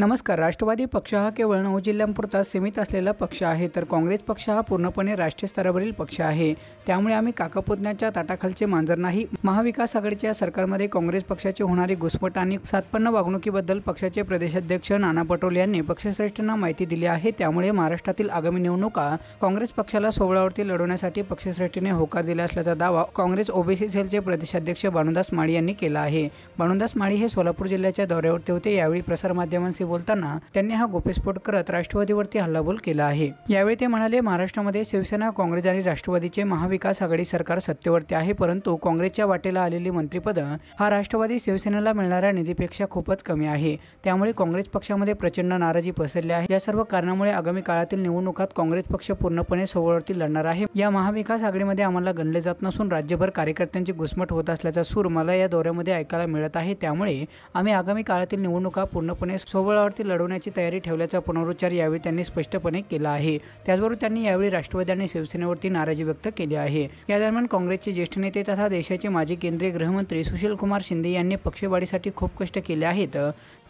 नमस्कार राष्ट्रवादी पक्ष हा केवळ नऊ जिल्ह्यांपुरता सीमित असलेला पक्ष आहे तर काँग्रेस पक्ष हा पूर्णपणे राष्ट्रीय स्तरावरील पक्ष आहे त्यामुळे आम्ही काकापुतण्याच्या ताटाखालचे मांजर नाही महाविकास आघाडीच्या सरकारमध्ये काँग्रेस पक्षाचे होणारी घुसपट आणि सातपन्न वागणुकीबद्दल पक्षाचे प्रदेशाध्यक्ष नाना पटोले यांनी पक्षश्रेष्ठींना माहिती दिली आहे त्यामुळे महाराष्ट्रातील आगामी निवडणुका काँग्रेस पक्षाला सोहळावरती लढवण्यासाठी पक्षश्रेष्ठीने होकार दिला असल्याचा दावा काँग्रेस ओबीसी सेलचे प्रदेशाध्यक्ष बाणुदास माळी यांनी केला आहे बाणुदास माळी हे सोलापूर जिल्ह्याच्या दौऱ्यावरती होते यावेळी प्रसारमाध्यमांशी बोलताना त्यांनी हा गोपेस्फोट करत राष्ट्रवादीवरती हल्लाबोल केला आहे यावेळी ते म्हणाले महाराष्ट्रामध्ये शिवसेना काँग्रेस आणि राष्ट्रवादीचे महाविकास आघाडी सरकार सत्तेवरती आहे परंतु काँग्रेसच्या वाटेला आलेली मंत्रीपदं हा राष्ट्रवादी शिवसेनेला मिळणाऱ्या निधीपेक्षा खूपच कमी आहे त्यामुळे काँग्रेस पक्षामध्ये प्रचंड नाराजी पसरली आहे या सर्व कारणामुळे आगामी काळातील निवडणुकात काँग्रेस पक्ष पूर्णपणे सोबळवरती लढणार आहे या महाविकास आघाडीमध्ये आम्हाला गणले जात नसून राज्यभर कार्यकर्त्यांची घुसमट होत असल्याचा सूर मला या दौऱ्यामध्ये ऐकायला मिळत आहे त्यामुळे आम्ही आगामी काळातील निवडणुका पूर्णपणे सोबळ संकेतस्थळावरती लढवण्याची तयारी ठेवल्याचा पुनरुच्चार यावेळी त्यांनी स्पष्टपणे केला आहे त्याचबरोबर त्यांनी यावेळी राष्ट्रवादी आणि शिवसेनेवरती नाराजी व्यक्त केली आहे या दरम्यान काँग्रेसचे ज्येष्ठ नेते तथा देशाचे माजी केंद्रीय गृहमंत्री सुशील कुमार शिंदे यांनी पक्षवाढीसाठी खूप कष्ट केले आहेत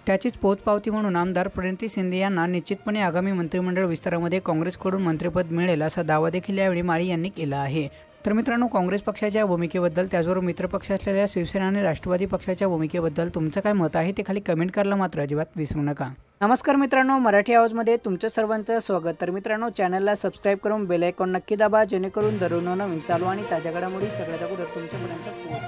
त्याचीच पोतपावती म्हणून आमदार प्रणिती शिंदे यांना निश्चितपणे आगामी मंत्रिमंडळ विस्तारामध्ये काँग्रेसकडून मंत्रिपद मिळेल असा दावा देखील यावेळी माळी यांनी केला आहे तर मित्रांनो काँग्रेस पक्षाच्या भूमिकेबद्दल त्याचबरोबर मित्रपक्ष असलेल्या शिवसेना आणि राष्ट्रवादी पक्षाच्या भूमिकेबद्दल तुमचं काय मत आहे ते खाली कमेंट करायला मात्र अजिबात विसरू नका नमस्कार मित्रांनो मराठी आवाजमध्ये तुमचं सर्वांचं स्वागत तर मित्रांनो चॅनलला सबस्क्राईब करून बेल आयकॉन नक्की दाबा जेणेकरून दररोज नवीन चालू आणि ताज्या घडामोडी सगळ्यात अगोदर तुमच्यापर्यंत